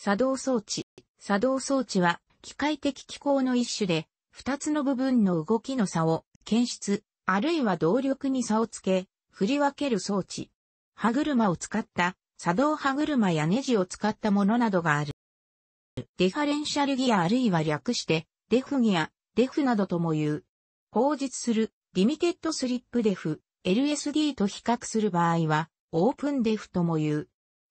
作動装置。作動装置は機械的機構の一種で、二つの部分の動きの差を検出、あるいは動力に差をつけ、振り分ける装置。歯車を使った作動歯車やネジを使ったものなどがある。デファレンシャルギアあるいは略して、デフギア、デフなどとも言う。口述する、リミテッドスリップデフ、LSD と比較する場合は、オープンデフとも言う。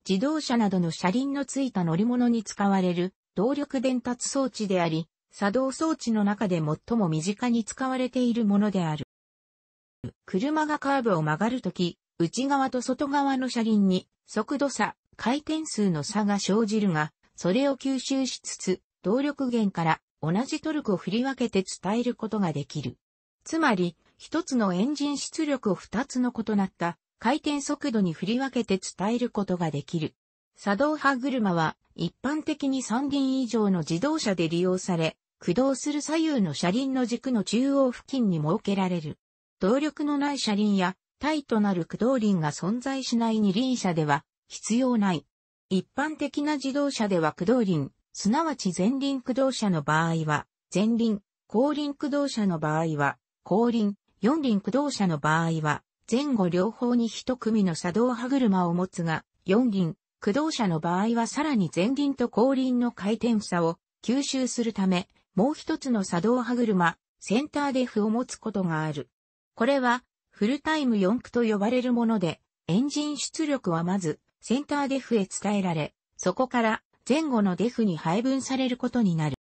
自動車などの車輪のついた乗り物に使われる動力伝達装置であり、作動装置の中で最も身近に使われているものである。車がカーブを曲がるとき、内側と外側の車輪に速度差、回転数の差が生じるが、それを吸収しつつ、動力源から同じトルクを振り分けて伝えることができる。つまり、一つのエンジン出力を二つの異なった回転速度に振り分けて伝えることができる。作動歯車は一般的に三輪以上の自動車で利用され、駆動する左右の車輪の軸の中央付近に設けられる。動力のない車輪や、タイとなる駆動輪が存在しない二輪車では必要ない。一般的な自動車では駆動輪、すなわち前輪駆動車の場合は、前輪、後輪駆動車の場合は、後輪、四輪駆動車の場合は、前後両方に一組の作動歯車を持つが、四輪、駆動車の場合はさらに前輪と後輪の回転差を吸収するため、もう一つの作動歯車、センターデフを持つことがある。これは、フルタイム四駆と呼ばれるもので、エンジン出力はまず、センターデフへ伝えられ、そこから前後のデフに配分されることになる。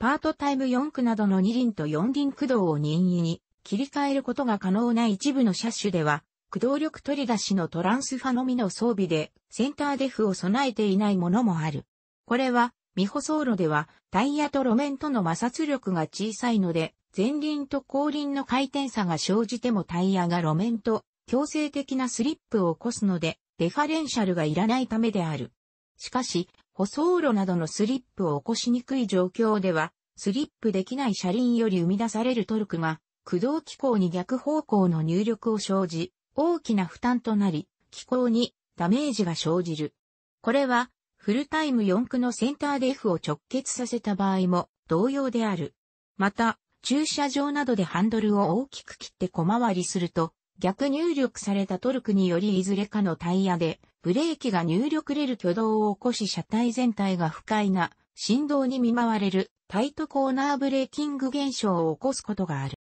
パートタイム四区などの二輪と四輪駆動を任意に切り替えることが可能な一部の車種では、駆動力取り出しのトランスファのみの装備で、センターデフを備えていないものもある。これは、未舗装路では、タイヤと路面との摩擦力が小さいので、前輪と後輪の回転差が生じてもタイヤが路面と強制的なスリップを起こすので、デファレンシャルがいらないためである。しかし、舗装路などのスリップを起こしにくい状況では、スリップできない車輪より生み出されるトルクが駆動機構に逆方向の入力を生じ、大きな負担となり、機構にダメージが生じる。これは、フルタイム4区のセンターで F を直結させた場合も同様である。また、駐車場などでハンドルを大きく切って小回りすると、逆入力されたトルクによりいずれかのタイヤで、ブレーキが入力れる挙動を起こし車体全体が不快な振動に見舞われるタイトコーナーブレーキング現象を起こすことがある。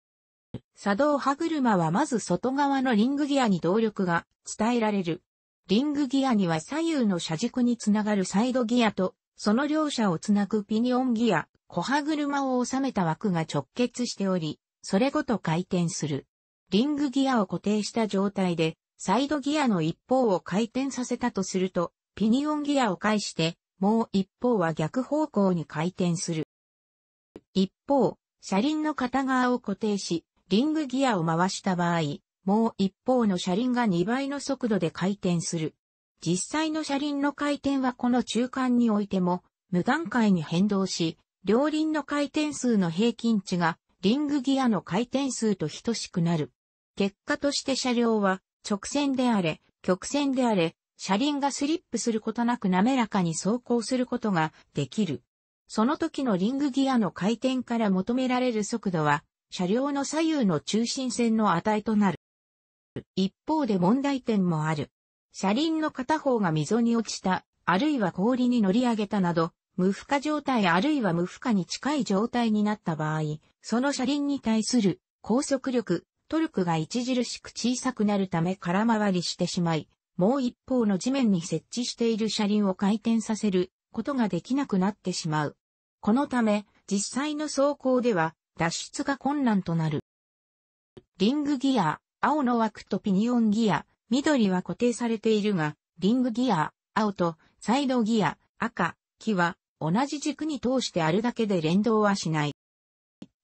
作動歯車はまず外側のリングギアに動力が伝えられる。リングギアには左右の車軸につながるサイドギアと、その両者をつなぐピニオンギア、小歯車を収めた枠が直結しており、それごと回転する。リングギアを固定した状態で、サイドギアの一方を回転させたとすると、ピニオンギアを介して、もう一方は逆方向に回転する。一方、車輪の片側を固定し、リングギアを回した場合、もう一方の車輪が2倍の速度で回転する。実際の車輪の回転はこの中間においても無段階に変動し、両輪の回転数の平均値がリングギアの回転数と等しくなる。結果として車両は直線であれ、曲線であれ、車輪がスリップすることなく滑らかに走行することができる。その時のリングギアの回転から求められる速度は車両の左右の中心線の値となる。一方で問題点もある。車輪の片方が溝に落ちた、あるいは氷に乗り上げたなど、無負荷状態あるいは無負荷に近い状態になった場合、その車輪に対する高速力、トルクが著しく小さくなるため空回りしてしまい、もう一方の地面に設置している車輪を回転させることができなくなってしまう。このため、実際の走行では、脱出が困難となる。リングギア、青の枠とピニオンギア、緑は固定されているが、リングギア、青とサイドギア、赤、木は同じ軸に通してあるだけで連動はしない。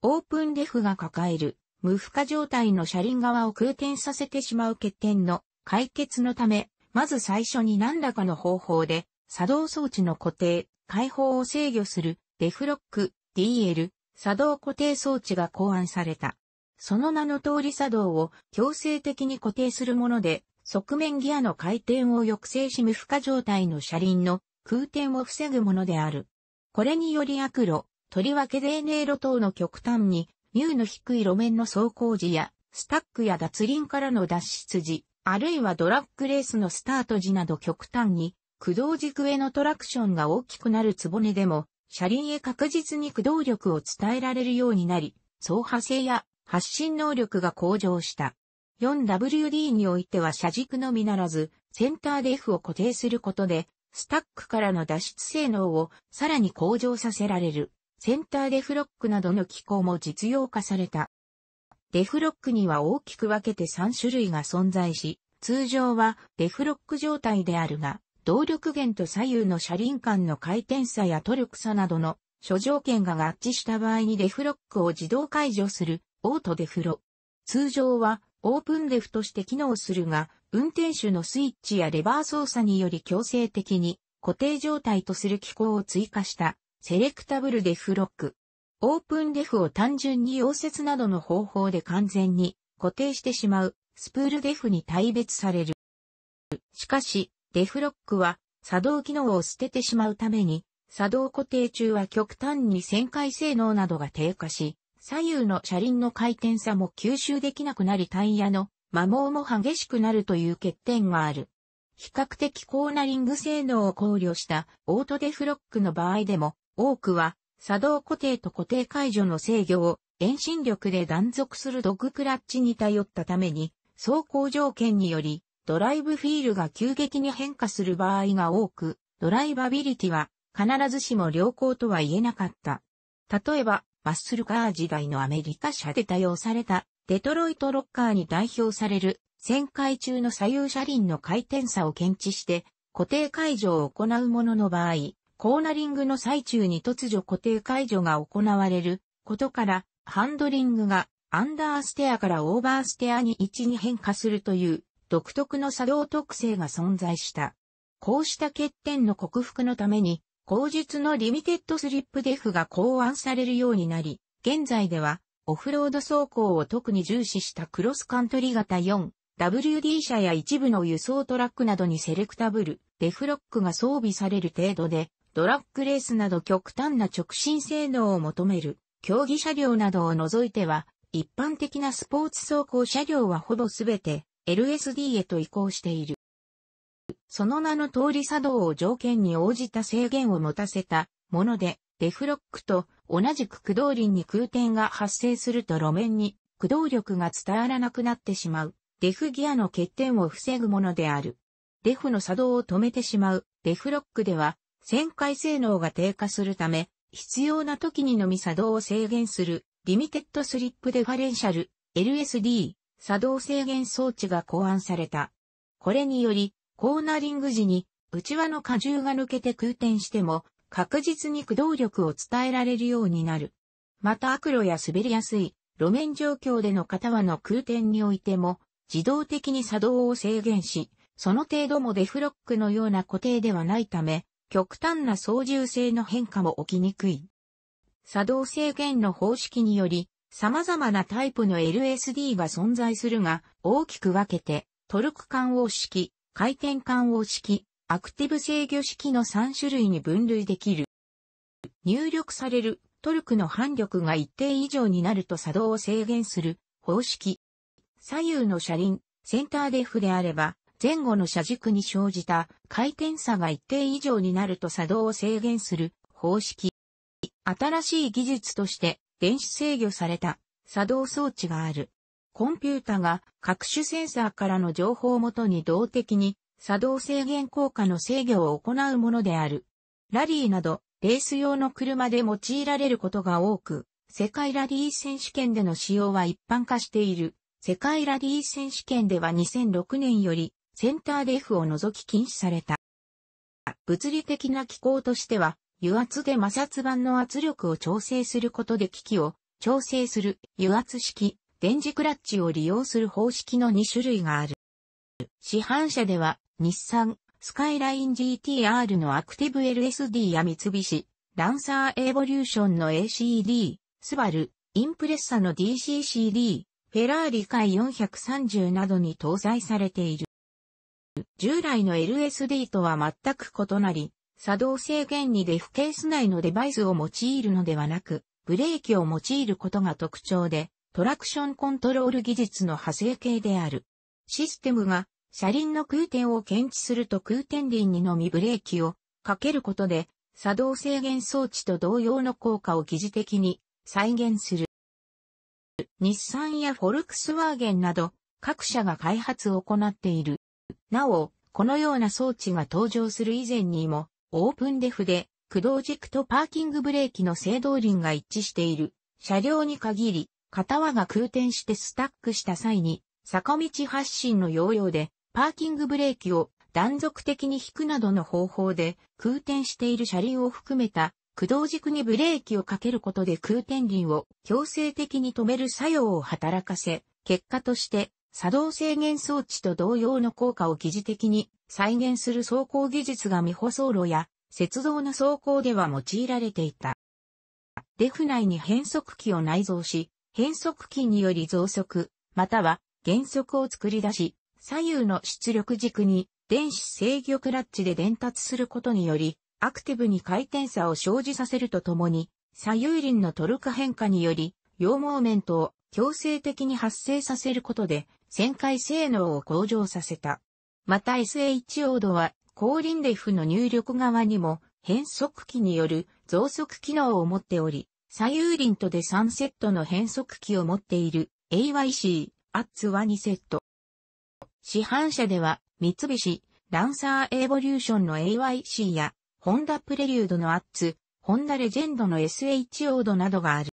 オープンレフが抱える無負荷状態の車輪側を空転させてしまう欠点の解決のため、まず最初に何らかの方法で作動装置の固定、解放を制御するデフロック DL 作動固定装置が考案された。その名の通り作動を強制的に固定するもので、側面ギアの回転を抑制し無負荷状態の車輪の空転を防ぐものである。これにより悪路、とりわけデーネー路等の極端に、ミューの低い路面の走行時や、スタックや脱輪からの脱出時、あるいはドラッグレースのスタート時など極端に、駆動軸へのトラクションが大きくなるつぼねでも、車輪へ確実に駆動力を伝えられるようになり、走破性や発信能力が向上した。4WD においては車軸のみならず、センターで F を固定することで、スタックからの脱出性能をさらに向上させられる。センターデフロックなどの機構も実用化された。デフロックには大きく分けて3種類が存在し、通常はデフロック状態であるが、動力源と左右の車輪間の回転差やトルク差などの諸条件が合致した場合にデフロックを自動解除するオートデフロ。通常はオープンデフとして機能するが、運転手のスイッチやレバー操作により強制的に固定状態とする機構を追加したセレクタブルデフロック。オープンデフを単純に溶接などの方法で完全に固定してしまうスプールデフに大別される。しかし、デフロックは作動機能を捨ててしまうために、作動固定中は極端に旋回性能などが低下し、左右の車輪の回転差も吸収できなくなりタイヤの摩耗も激しくなるという欠点がある。比較的高ナリング性能を考慮したオートデフロックの場合でも、多くは作動固定と固定解除の制御を遠心力で断続するドッグクラッチに頼ったために、走行条件によりドライブフィールが急激に変化する場合が多く、ドライバビリティは必ずしも良好とは言えなかった。例えば、マッスルカー時代のアメリカ車で多用されたデトロイトロッカーに代表される旋回中の左右車輪の回転差を検知して固定解除を行うものの場合、コーナリングの最中に突如固定解除が行われることからハンドリングがアンダーステアからオーバーステアに位置に変化するという独特の作業特性が存在した。こうした欠点の克服のために、後述のリミテッドスリップデフが考案されるようになり、現在では、オフロード走行を特に重視したクロスカントリー型 4WD 車や一部の輸送トラックなどにセレクタブル、デフロックが装備される程度で、ドラッグレースなど極端な直進性能を求める、競技車両などを除いては、一般的なスポーツ走行車両はほぼすべて LSD へと移行している。その名の通り作動を条件に応じた制限を持たせたもので、デフロックと同じく駆動輪に空転が発生すると路面に駆動力が伝わらなくなってしまう。デフギアの欠点を防ぐものである。デフの作動を止めてしまうデフロックでは、旋回性能が低下するため、必要な時にのみ作動を制限する、リミテッドスリップデファレンシャル、LSD 作動制限装置が考案された。これにより、コーナリング時に内輪の荷重が抜けて空転しても確実に駆動力を伝えられるようになる。また悪路や滑りやすい路面状況での片輪の空転においても自動的に作動を制限し、その程度もデフロックのような固定ではないため、極端な操縦性の変化も起きにくい。作動制限の方式により、様々なタイプの LSD が存在するが、大きく分けて、トルク間応式、回転間応式、アクティブ制御式の3種類に分類できる。入力されるトルクの反力が一定以上になると作動を制限する方式。左右の車輪、センターデフであれば、前後の車軸に生じた回転差が一定以上になると作動を制限する方式。新しい技術として電子制御された作動装置がある。コンピュータが各種センサーからの情報をもとに動的に作動制限効果の制御を行うものである。ラリーなどレース用の車で用いられることが多く、世界ラリー選手権での使用は一般化している。世界ラリー選手権では2006年よりセンター F を除き禁止された。物理的な機構としては油圧で摩擦板の圧力を調整することで機器を調整する油圧式電磁クラッチを利用する方式の2種類がある。市販車では日産、スカイライン GTR のアクティブ LSD や三菱、ランサーエボリューションの ACD、スバル、インプレッサの DCCD、フェラーリ界430などに搭載されている。従来の LSD とは全く異なり、作動制限にデフケース内のデバイスを用いるのではなく、ブレーキを用いることが特徴で、トラクションコントロール技術の派生系である。システムが車輪の空転を検知すると空転輪にのみブレーキをかけることで、作動制限装置と同様の効果を疑似的に再現する。日産やフォルクスワーゲンなど各社が開発を行っている。なお、このような装置が登場する以前にもオープンデフで、駆動軸とパーキングブレーキの制動輪が一致している車両に限り、片輪が空転してスタックした際に、坂道発進の要領で、パーキングブレーキを断続的に引くなどの方法で、空転している車輪を含めた、駆動軸にブレーキをかけることで空転輪を強制的に止める作用を働かせ、結果として作動制限装置と同様の効果を疑似的に再現する走行技術が未舗走路や雪道の走行では用いられていた。デフ内に変速機を内蔵し、変速機により増速、または減速を作り出し、左右の出力軸に電子制御クラッチで伝達することにより、アクティブに回転差を生じさせるとともに、左右輪のトルク変化により、羊毛面と強制的に発生させることで、旋回性能を向上させた。また SHO ドは、後輪デフの入力側にも、変速機による増速機能を持っており、左右輪とで3セットの変速機を持っている AYC、アッツは2セット。市販車では、三菱、ランサーエボリューションの AYC や、ホンダプレリュードのアッツ、ホンダレジェンドの SHO ドなどがある。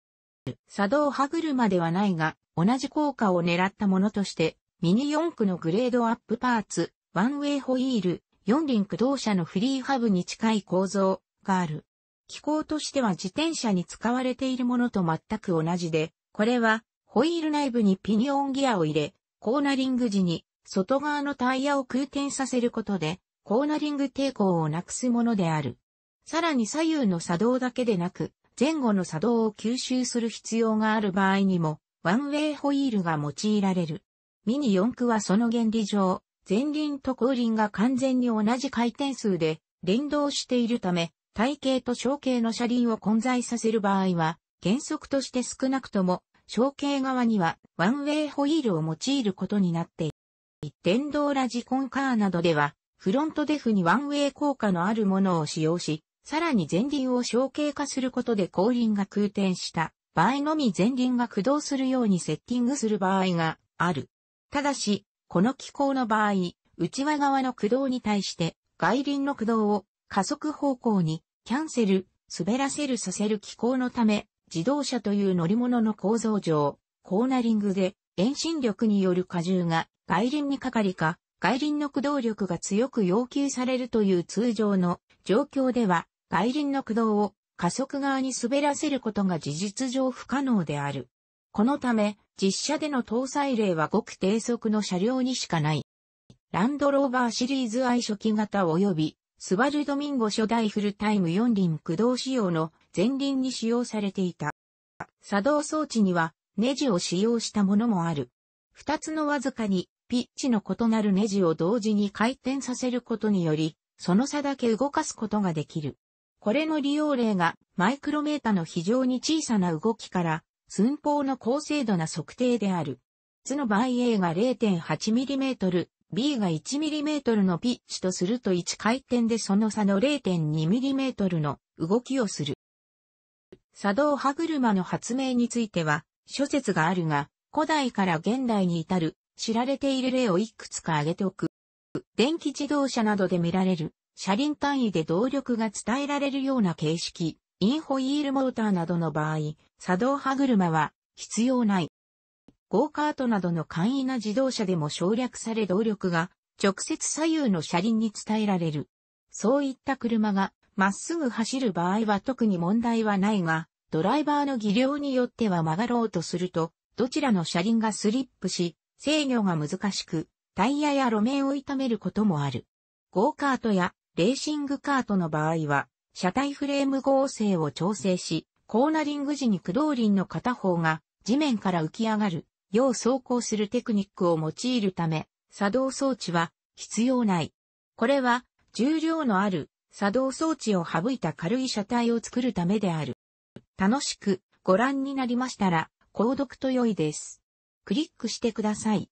作動歯車ではないが、同じ効果を狙ったものとして、ミニ四駆のグレードアップパーツ、ワンウェイホイール、四輪駆動車のフリーハブに近い構造がある。機構としては自転車に使われているものと全く同じで、これはホイール内部にピニオンギアを入れ、コーナリング時に外側のタイヤを空転させることで、コーナリング抵抗をなくすものである。さらに左右の作動だけでなく、前後の作動を吸収する必要がある場合にも、ワンウェイホイールが用いられる。ミニ四駆はその原理上、前輪と後輪が完全に同じ回転数で連動しているため、体型と小径の車輪を混在させる場合は、原則として少なくとも、小径側にはワンウェイホイールを用いることになっている。電動ラジコンカーなどでは、フロントデフにワンウェイ効果のあるものを使用し、さらに前輪を象形化することで後輪が空転した場合のみ前輪が駆動するようにセッティングする場合がある。ただし、この機構の場合、内輪側の駆動に対して外輪の駆動を加速方向にキャンセル、滑らせるさせる機構のため、自動車という乗り物の構造上、コーナリングで遠心力による荷重が外輪にかかりか、外輪の駆動力が強く要求されるという通常の状況では、外輪の駆動を加速側に滑らせることが事実上不可能である。このため、実車での搭載例はごく低速の車両にしかない。ランドローバーシリーズ愛初期型及び、スバルドミンゴ初代フルタイム4輪駆動仕様の前輪に使用されていた。作動装置にはネジを使用したものもある。二つのわずかにピッチの異なるネジを同時に回転させることにより、その差だけ動かすことができる。これの利用例がマイクロメータの非常に小さな動きから寸法の高精度な測定である。図の場合 A が 0.8mm、B が 1mm のピッチとすると1回転でその差の 0.2mm の動きをする。作動歯車の発明については諸説があるが、古代から現代に至る知られている例をいくつか挙げておく。電気自動車などで見られる車輪単位で動力が伝えられるような形式、インホイールモーターなどの場合、作動歯車は必要ない。ゴーカートなどの簡易な自動車でも省略され動力が直接左右の車輪に伝えられる。そういった車がまっすぐ走る場合は特に問題はないが、ドライバーの技量によっては曲がろうとすると、どちらの車輪がスリップし、制御が難しく、タイヤや路面を痛めることもある。ゴーカートやレーシングカートの場合は、車体フレーム合成を調整し、コーナリング時に駆動輪の片方が地面から浮き上がるよう走行するテクニックを用いるため、作動装置は必要ない。これは重量のある作動装置を省いた軽い車体を作るためである。楽しくご覧になりましたら、購読と良いです。クリックしてください。